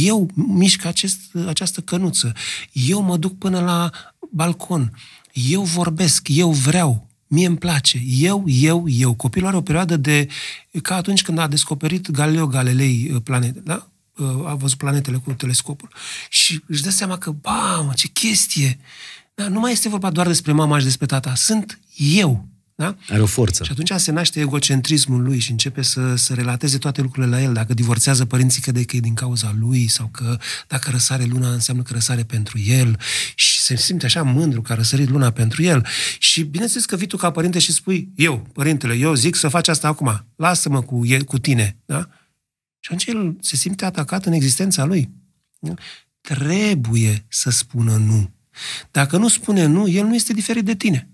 Eu mișc acest, această cănuță. Eu mă duc până la balcon. Eu vorbesc, eu vreau, mie îmi place, eu, eu, eu. Copilul are o perioadă de... ca atunci când a descoperit Galileo Galilei uh, planete, da? Uh, a văzut planetele cu telescopul. Și își dă seama că, ba, ce chestie! Da, nu mai este vorba doar despre mama și despre tata. Sunt eu. Da? Are o forță. Și atunci se naște egocentrismul lui și începe să, să relateze toate lucrurile la el. Dacă divorțează părinții, crede că e din cauza lui sau că dacă răsare luna, înseamnă că răsare pentru el și se simte așa mândru că a răsărit luna pentru el. Și bineînțeles că vii tu ca părinte și spui, eu, părintele, eu zic să faci asta acum, lasă-mă cu, el, cu tine. Da? Și atunci el se simte atacat în existența lui. Da? Trebuie să spună nu. Dacă nu spune nu, el nu este diferit de tine.